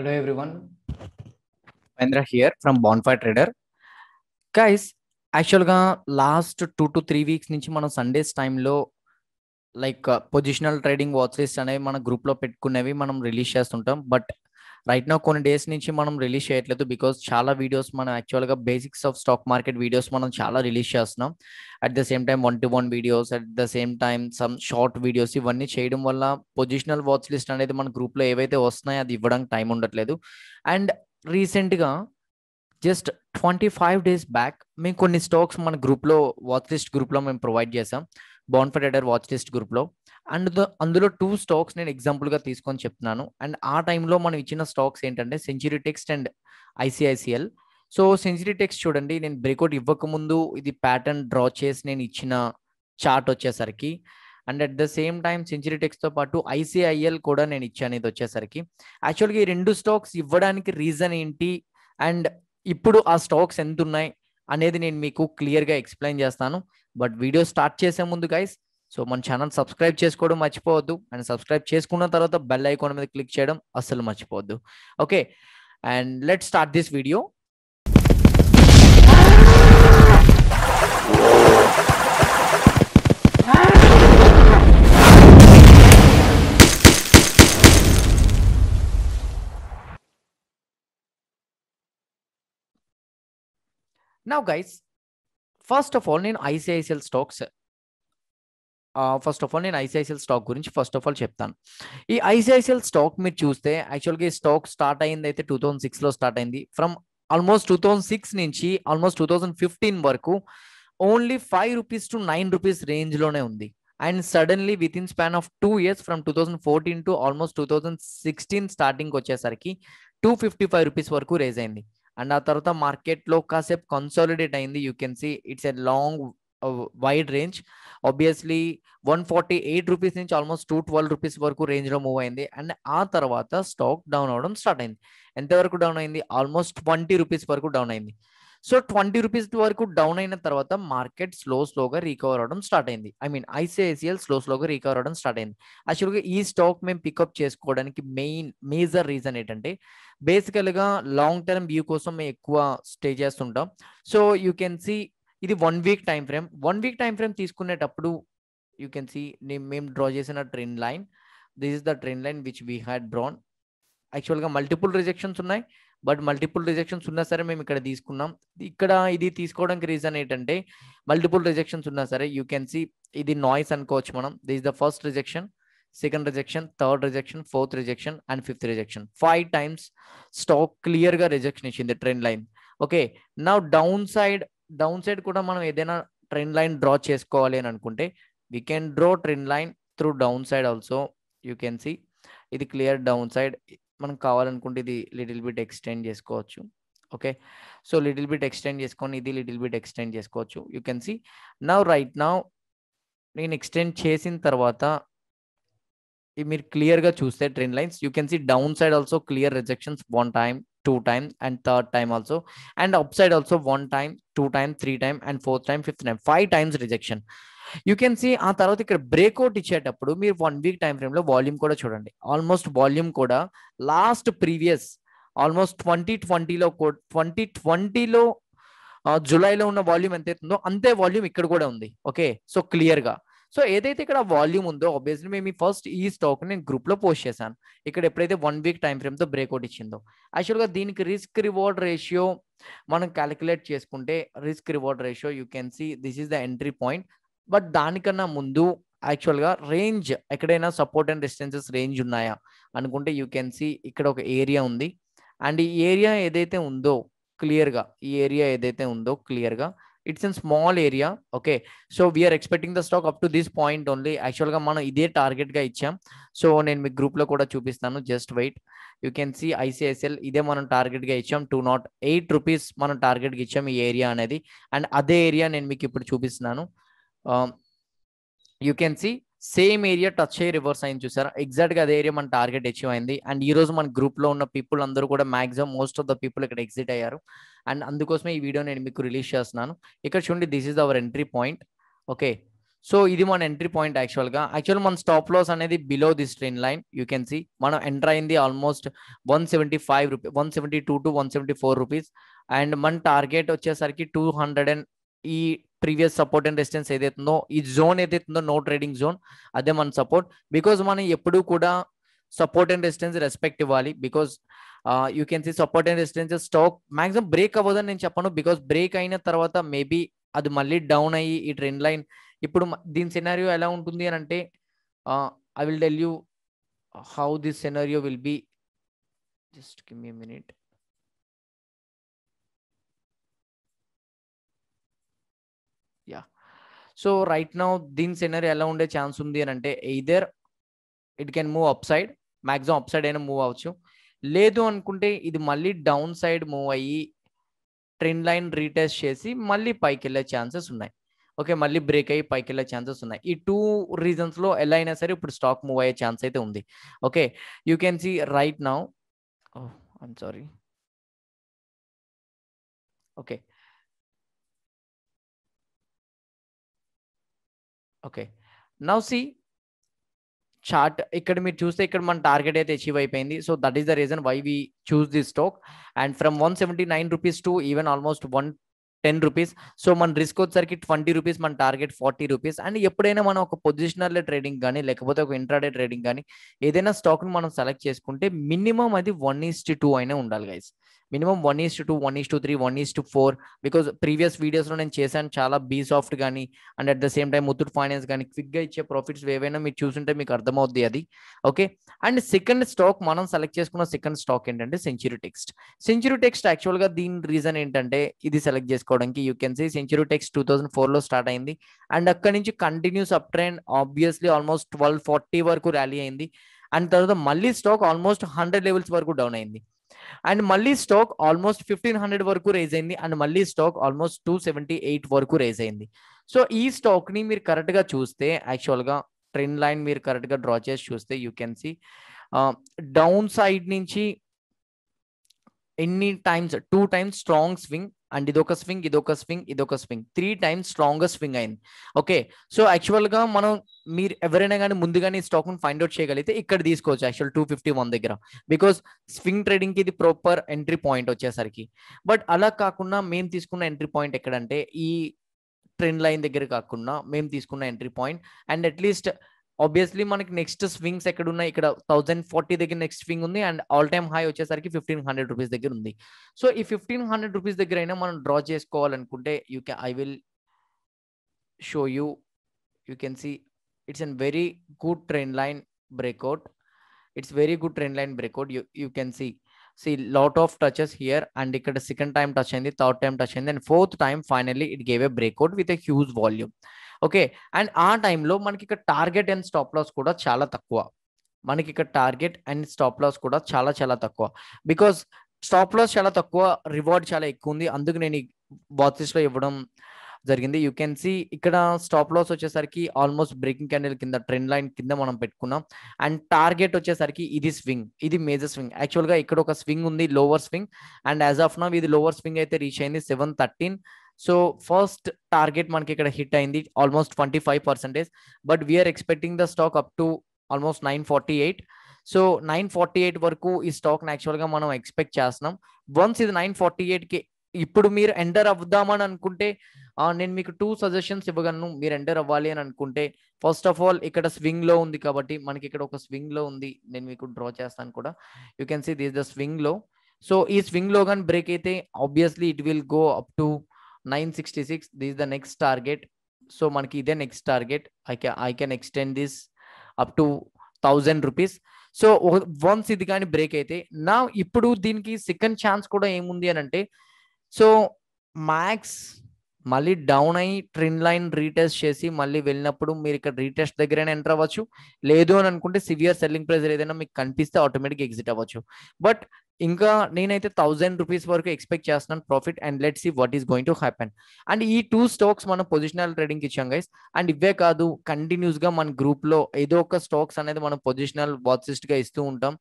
Hello everyone. Mahendra here from Bonfire trader guys యాక్చువల్గా last two to three weeks నుంచి మనం Sundays టైంలో like positional trading watch list అనేవి మన గ్రూప్లో పెట్టుకునేవి మనం రిలీజ్ చేస్తుంటాం బట్ రైట్ నా కొన్ని డేస్ నుంచి మనం రిలీజ్ చేయట్లేదు బికాస్ చాలా వీడియోస్ మనం యాక్చువల్గా basics of stock market videos మనం చాలా రిలీజ్ చేస్తున్నాం at the same time one to one videos at the same time some short videos ఇవన్నీ చేయడం వల్ల పొజిషనల్ వాచ్ లిస్ట్ అనేది మన గ్రూప్లో ఏవైతే వస్తున్నాయో అది ఇవ్వడానికి టైం ఉండట్లేదు అండ్ రీసెంట్గా just twenty five days back మేము కొన్ని స్టాక్స్ మన గ్రూప్లో వాచ్ లిస్ట్ గ్రూప్లో మేము ప్రొవైడ్ చేసాం ఎడర్ వాచ్ లిస్ట్ గ్రూప్లో అండ్ అందులో టూ స్టాక్స్ నేను ఎగ్జాంపుల్గా తీసుకొని చెప్తున్నాను అండ్ ఆ టైంలో మనం ఇచ్చిన స్టాక్స్ ఏంటంటే century text and ICICL so Century text చూడండి నేను బ్రేక్అవుట్ ఇవ్వకముందు ఇది ప్యాటర్న్ డ్రా చేసి నేను ఇచ్చిన చార్ట్ వచ్చేసరికి and at the same time century టెక్స్తో పాటు ఐసిఐఎల్ కూడా నేను ఇచ్చాను ఇది వచ్చేసరికి యాక్చువల్గా ఈ రెండు స్టాక్స్ ఇవ్వడానికి రీజన్ ఏంటి అండ్ ఇప్పుడు ఆ స్టాక్స్ ఎంత ఉన్నాయి అనేది నేను మీకు క్లియర్గా ఎక్స్ప్లెయిన్ చేస్తాను బట్ వీడియో స్టార్ట్ చేసే ముందు గైస్ సో మన ఛానల్ సబ్స్క్రైబ్ చేసుకోవడం మర్చిపోవద్దు అండ్ సబ్స్క్రైబ్ చేసుకున్న తర్వాత బెల్ ఐకాన్ మీద క్లిక్ చేయడం అస్సలు మర్చిపోవద్దు okay and let start this video Now, guys first of all నేను ICICL stocks first of all నేను ఐసిఐసిఎల్ స్టాక్ గురించి ఫస్ట్ ఆఫ్ ఆల్ చెప్తాను ఈ ఐసిఐసిఎల్ స్టాక్ మీరు చూస్తే యాక్చువల్గా ఈ స్టాక్ స్టార్ట్ అయింది అయితే టూ థౌజండ్ సిక్స్లో స్టార్ట్ అయింది from almost two thousand six నుంచి ఆల్మోస్ట్ టూ థౌజండ్ ఫిఫ్టీన్ వరకు only five rupees to nine rupees రేంజ్లోనే ఉంది and suddenly with in span of two years from two thousand fourteen to almost two thousand sixteen starting వచ్చేసరికి two fifty five rupees వరకు raise అయింది and ఆ తర్వాత మార్కెట్లో కాసేపు కన్సాలిడేట్ అయింది you can see it's a long wide range obviously one forty eight rupees నుంచి almost two twelve rupees వరకు రేంజ్ లో మూవ్ అయింది అండ్ ఆ తర్వాత స్టాక్ డౌన్ అవడం స్టార్ట్ అయింది ఎంతవరకు డౌన్ అయింది ఆల్మోస్ట్ ట్వంటీ రూపీస్ వరకు డౌన్ అయింది సో ట్వంటీ రూపీస్ వరకు డౌన్ అయిన తర్వాత మార్కెట్ స్లో స్లోగా రికవర్ అవడం స్టార్ట్ అయింది ఐ మీన్ ఐసిఐసిఎల్ స్లో స్లోగా రికవర్ అవడం స్టార్ట్ అయింది యాక్చువల్గా ఈ స్టాక్ మేము పికప్ చేసుకోవడానికి మెయిన్ మేజర్ రీజన్ ఏంటంటే బేసికల్గా లాంగ్ టర్మ్ వ్యూ కోసం మేము ఎక్కువ స్టే చేస్తుంటాం సో యూ కెన్ సీ ఇది one week time frame one week time frame తీసుకునేటప్పుడు యూ కెన్ సీ నేను మేము డ్రా చేసిన trend line this is the trend line which we had drawn యాక్చువల్గా మల్టిపుల్ రిజెక్షన్స్ ఉన్నాయి బట్ మల్టిపుల్ రిజెక్షన్స్ ఉన్నా సరే మేము ఇక్కడ తీసుకున్నాం ఇక్కడ ఇది తీసుకోవడానికి రీజన్ ఏంటంటే మల్టిపుల్ రిజెక్షన్స్ ఉన్నా సరే యూ కెన్ సీ ఇది నాయిస్ అనుకోవచ్చు మనం this the first rejection second rejection third rejection fourth rejection and fifth rejection five times stock క్లియర్గా రిజెక్షన్ ఇచ్చింది ట్రెండ్ లైన్ ఓకే నా డౌన్ సైడ్ డౌన్ సైడ్ కూడా మనం ఏదైనా ట్రెండ్ లైన్ డ్రా చేసుకోవాలి అని అనుకుంటే we can draw trend line through down side also you can see ఇది క్లియర్ డౌన్ సైడ్ మనకు కావాలనుకుంటే ఇది లిటిల్ బిట్ ఎక్స్టెండ్ చేసుకోవచ్చు okay so little bit extend చేసుకొని ఇది లిటిల్ బిట్ ఎక్స్టెండ్ చేసుకోవచ్చు you can see now right now నేను extend చేసిన తర్వాత మీరు క్లియర్గా చూస్తే trend lines you can see down side also clear rejections one time two time and third third also and up side also one time two time three time and fourth time fifth time five times rejection you can see ఆ తర్వాత ఇక్కడ breakout ఇచ్చేటప్పుడు మీరు one week time ఫ్రేమ్లో volume కూడా చూడండి almost volume కూడా last previous almost twenty ట్వంటీలో ట్వంటీ ట్వంటీలో జూలైలో ఉన్న వాల్యూమ్ ఎంత అవుతుందో అంతే వాల్యూమ్ ఇక్కడ కూడా ఉంది ఓకే సో క్లియర్గా సో ఏదైతే ఇక్కడ వాల్యూమ్ ఉందో ఆబ్వియస్లీ మేము ఫస్ట్ ఈ స్టాక్ నేను గ్రూప్ లో పోస్ట్ చేశాను ఇక్కడ ఎప్పుడైతే వన్ వీక్ టైం ఫ్రేమ్ తో బ్రేక్అవుట్ ఇచ్చిందో యాక్చువల్గా దీనికి రిస్క్ రివార్డ్ రేషియో మనం క్యాలిక్యులేట్ చేసుకుంటే risk reward ratio you can see this is the entry point but దానికన్నా ముందు యాక్చువల్గా రేంజ్ ఎక్కడైనా సపోర్ట్ అండ్ డిస్టెన్సెస్ రేంజ్ ఉన్నాయా అనుకుంటే యూ కెన్ సీ ఇక్కడ ఒక ఏరియా ఉంది అండ్ ఈ ఏరియా ఏదైతే ఉందో క్లియర్గా ఈ ఏరియా ఏదైతే ఉందో క్లియర్గా it's in small area okay so we are expecting the stock up to this point only యాక్చువల్గా మనం ఇదే టార్గెట్గా ఇచ్చాం సో నేను మీ గ్రూప్లో కూడా చూపిస్తాను just wait you can see ICICL ఇదే మనం టార్గెట్గా ఇచ్చాం టూ నాట్ ఎయిట్ రూపీస్ మనం టార్గెట్గా ఇచ్చాం ఈ ఏరియా అనేది అండ్ అదే ఏరియా నేను మీకు ఇప్పుడు చూపిస్తున్నాను you can see same area touch అయ్యి రివర్స్ అయింది చూసారా ఎగ్జాక్ట్ గా అదే ఏరియా మన టార్గెట్ అచీవ్ అయింది అండ్ ఈ రోజు మన గ్రూప్ లో ఉన్న పీపుల్ అందరూ కూడా maximum most of the people ఇక్కడ ఎగ్జిట్ అయ్యారు అండ్ అందుకోసమే ఈ వీడియో నేను మీకు రిలీజ్ చేస్తున్నాను ఇక్కడ చూడండి this is our entry point okay so ఇది మన ఎంట్రీ పాయింట్ యాక్చువల్ గా యాక్చువల్ మన స్టాప్ లాస్ అనేది below this trend line you can see మనం ఎంటర్ అయింది almost one seventy five rupee one seventy two to one seventy four rupees and మన target వచ్చేసరికి two hundred and ఈ previous support and resistance ఏదైతుందో ఈ zone ఏదైతుందో no trading zone అదే మన సపోర్ట్ బికాస్ మనం ఎప్పుడూ కూడా సపోర్ట్ అండ్ రెసిస్టెన్స్ రెస్పెక్ట్ ఇవ్వాలి because you can see support and resistance stock maximum break అవ్వదని నేను చెప్పను బికాస్ బ్రేక్ అయిన తర్వాత మేబీ అది మళ్ళీ డౌన్ అయ్యి ఈ ట్రెండ్ లైన్ ఇప్పుడు దీని సినారియో ఎలా ఉంటుంది అని అంటే I will tell you how this scenario will be just కిమ్ minute yeah so right now దీని సెనరీ ఎలా ఉండే ఛాన్స్ ఉంది అని అంటే either it can move up side maximum up side అయినా మూవ్ అవ్వచ్చు లేదు అనుకుంటే ఇది మళ్ళీ డౌన్ సైడ్ మూవ్ అయ్యి ట్రెండ్ లైన్ రీటెస్ట్ చేసి మళ్ళీ పైకి వెళ్ళే ఛాన్సెస్ ఉన్నాయి ఓకే మళ్ళీ బ్రేక్ అయ్యి పైకి వెళ్ళే ఛాన్సెస్ ఉన్నాయి ఈ టూ రీజన్స్లో ఎలా అయినా సరే ఇప్పుడు స్టాక్ మూవ్ అయ్యే ఛాన్స్ అయితే ఉంది okay you can see right now I'm sorry okay okay now see chart ఇక్కడ మీరు చూస్తే ఇక్కడ మన టార్గెట్ అయితే అచీవ్ అయిపోయింది so that is the reason why we choose this stock and from one seventy nine rupees to even almost one ten rupees so మన risk వచ్చేసరికి twenty rupees మన టార్గెట్ ఫార్టీ రూపీస్ అండ్ ఎప్పుడైనా మనం ఒక positional trading కానీ లేకపోతే ఒక intraday trading కానీ ఏదైనా స్టాక్ను మనం సెలెక్ట్ చేసుకుంటే మినిమం అది వన్ ఈస్ట్ టూ అయినా ఉండాలి guys minimum one is two one is to three one is to four because previous వీడియోస్లో నేను చేశాను చాలా బీ సాఫ్ట్ కానీ and at the same time Muthoot finance కానీ క్విక్గా ఇచ్చే ప్రాఫిట్స్ ఏవైనా మీరు చూసుంటే మీకు అర్థమవుద్ది అది ఓకే అండ్ సెకండ్ స్టాక్ మనం సెలెక్ట్ చేసుకున్న సెకండ్ స్టాక్ ఏంటంటే సెంచురీ టెక్స్ట్ సెంచురీ టెక్స్ట్ యాక్చువల్గా దీని రీజన్ ఏంటంటే ఇది సెలెక్ట్ చేసుకోవడానికి you can see century text two thousand ఫోర్లో స్టార్ట్ అయింది అండ్ అక్కడి నుంచి continuous up trend obviously almost twelve forty వరకు ర్యాలీ అయింది అండ్ తర్వాత మళ్ళీ స్టాక్ ఆల్మోస్ట్ హండ్రెడ్ లెవెల్స్ వరకు డౌన్ అయింది అండ్ మళ్ళీ స్టాక్ ఆల్మోస్ట్ ఫిఫ్టీన్ హండ్రెడ్ వరకు రేజ్ అయింది అండ్ మళ్ళీ stock almost two seventy eight వరకు రేజ్ అయింది సో ఈ స్టాక్ ని మీరు కరెక్ట్ గా చూస్తే యాక్చువల్ గా ట్రెండ్ లైన్ మీరు కరెక్ట్ గా డ్రా చేసి చూస్తే you can see down side నుంచి ఎన్ని times two times strong swing and ఇదొక స్వింగ్ ఇదొక స్వింగ్ ఇదొక swing three times strongest swing అయింది ఓకే సో యాక్చువల్ గా మనం మీరు ఎవరైనా కానీ ముందుగానే స్టాక్ ను ఫైండ్ అవుట్ చేయగలిగితే ఇక్కడ తీసుకోవచ్చు యాక్చువల్ టూ ఫిఫ్టీ వన్ దగ్గర బికాస్ స్వింగ్ ట్రేడింగ్ కి ఇది ప్రాపర్ ఎంట్రీ పాయింట్ వచ్చేసరికి బట్ అలా కాకుండా మేము తీసుకున్న ఎంట్రీ పాయింట్ ఎక్కడంటే ఈ ట్రెండ్ లైన్ దగ్గర కాకుండా మేము తీసుకున్న entry point and at least obviously మనకి నెక్స్ట్ స్వింగ్స్ ఎక్కడ ఉన్నాయి ఇక్కడ థౌసండ్ ఫార్టీ దగ్గర నెక్స్ట్ స్వింగ్ ఉంది అండ్ ఆల్ టైమ్ హై వచ్చేసరికి ఫిఫ్టీన్ హండ్రెడ్ రూపీస్ దగ్గర ఉంది సో ఈ ఫిఫ్టీన్ హండ్రెడ్ రూపీస్ దగ్గర అయినా మనం డ్రా చేసుకోవాలనుకుంటే you can I will show you you can see it's an very good trend line breakout it's very good trend line breakout you you can see see lot of touches here and ఇక్కడ second time touch అయింది third time touch అయింది and fourth time finally it gave a breakout with a huge volume okay and ఆ టైంలో మనకి ఇక్కడ target and stop loss కూడా చాలా తక్కువ మనకి ఇక్కడ టార్గెట్ అండ్ స్టాప్ లాస్ కూడా చాలా చాలా తక్కువ బికాస్ స్టాప్ లాస్ చాలా తక్కువ రివార్డ్ చాలా ఎక్కువ ఉంది అందుకు నేను వాచెస్ లో ఇవ్వడం జరిగింది యూ కెన్ సీ ఇక్కడ స్టాప్ లాస్ వచ్చేసరికి ఆల్మోస్ట్ బ్రేకింగ్ క్యాండిల్ కింద ట్రెండ్ లైన్ కింద మనం పెట్టుకున్నాం అండ్ టార్గెట్ వచ్చేసరికి ఇది స్వింగ్ ఇది మేజర్ స్వింగ్ యాక్చువల్గా ఇక్కడ ఒక స్వింగ్ ఉంది lower swing and as of now ఇది లోవర్ స్వింగ్ అయితే రీచ్ అయింది seven thirteen so first target మనకి ఇక్కడ హిట్ అయింది almost twenty five percentage but we are expecting the stock up to almost nine forty eight so nine forty eight వరకు ఈ స్టాక్ని యాక్చువల్గా మనం ఎక్స్పెక్ట్ చేస్తున్నాం వన్స్ ఇది నైన్ ఫార్టీ ఎయిట్ కి ఇప్పుడు మీరు ఎంటర్ అవుదామని అనుకుంటే నేను మీకు టూ సజెషన్స్ ఇవ్వగలను మీరు ఎంటర్ అవ్వాలి అని అనుకుంటే ఫస్ట్ ఆఫ్ ఆల్ ఇక్కడ స్వింగ్ లో ఉంది కాబట్టి మనకి ఇక్కడ ఒక స్వింగ్ లో ఉంది నేను మీకు డ్రా చేస్తాను కూడా you can see this the swing లో సో ఈ స్వింగ్ లో కానీ బ్రేక్ అయితే obviously it will go up to nine sixty six this the next target so మనకి ఇదే నెక్స్ట్ టార్గెట్ ఐ క్యా I can extend this up to thousand rupees so once ఇది కానీ బ్రేక్ అయితే నా ఇప్పుడు దీనికి సెకండ్ ఛాన్స్ కూడా ఏముంది అని అంటే సో మ్యాక్స్ మళ్ళీ డౌన్ అయ్యి ట్రిన్ లైన్ రీటెస్ట్ చేసి మళ్ళీ వెళ్ళినప్పుడు మీరు ఇక్కడ రీటెస్ట్ దగ్గరైనా ఎంటర్ అవ్వచ్చు లేదు అని అనుకుంటే సివియర్ సెల్లింగ్ ప్రెజర్ ఏదైనా మీకు కనిపిస్తే ఆటోమేటిక్ ఎగ్జిట్ అవ్వచ్చు బట్ ఇంకా నేనైతే థౌజండ్ రూపీస్ వరకు ఎక్స్పెక్ట్ చేస్తున్నాను profit and let see what is going to happen and ఈ టూ స్టాక్స్ మనం పొజిషనల్ ట్రేడింగ్ ఇచ్చాం గైస్ అండ్ ఇవే కాదు కంటిన్యూస్ గా మన గ్రూప్ లో ఏదో ఒక స్టాక్స్ అనేది మనం పొజిషనల్ వాచిస్ట్ గా ఇస్తూ ఉంటాం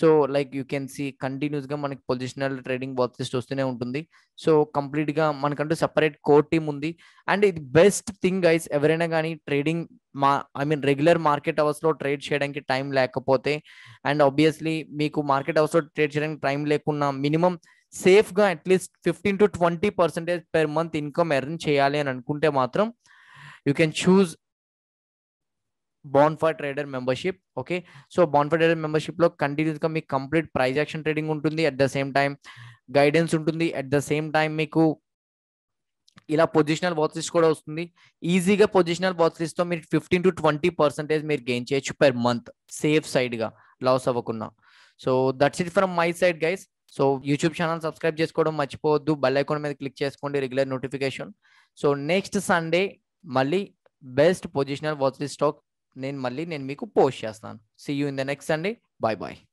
so like you can see continuous గా మనకి పొజిషనల్ ట్రేడింగ్ బాత్సిస్ట్ వస్తూనే ఉంటుంది సో కంప్లీట్ గా మనకంటూ సెపరేట్ కోర్ టీమ్ ఉంది అండ్ ఇది బెస్ట్ థింగ్ గైస్ ఎవరైనా కానీ ట్రేడింగ్ మా ఐ మీన్ రెగ్యులర్ మార్కెట్ లో ట్రేడ్ చేయడానికి టైం లేకపోతే అండ్ ఆబ్వియస్లీ మీకు మార్కెట్ లో ట్రేడ్ చేయడానికి టైం లేకున్నా మినిమం సేఫ్గా at least fifteen to twenty percentage per month income earn చేయాలి అని అనుకుంటే మాత్రం యూ కెన్ చూస్ బాన్ఫర్ ట్రేడర్ మెంబర్షిప్ ఓకే సో బాన్ఫర్ ట్రేడర్ మెంబర్షిప్లో కంటిన్యూస్గా మీకు కంప్లీట్ ప్రైజ్ యాక్షన్ ట్రేడింగ్ ఉంటుంది at the same time guidance ఉంటుంది అట్ ద సేమ్ టైం మీకు ఇలా పొజిషనల్ బాక్స్ కూడా వస్తుంది ఈజీగా పొజిషనల్ బాక్స్ తో మీరు ఫిఫ్టీన్ టు ట్వంటీ పర్సెంటేజ్ మీరు గెయిన్ చేయొచ్చు పర్ మంత్ సేఫ్ సైడ్ గా లాస్ అవ్వకుండా so that's it from my side guys so YouTube channel subscribe చేసుకోవడం మర్చిపోవద్దు బెల్ ఐకాన్ మీద క్లిక్ చేసుకోండి regular notification so next Sunday మళ్ళీ బెస్ట్ పొజిషనల్ వాచ్ స్టాక్ నేను మళ్ళీ నేను మీకు పోస్ట్ చేస్తాను see you in the next Sunday bye bye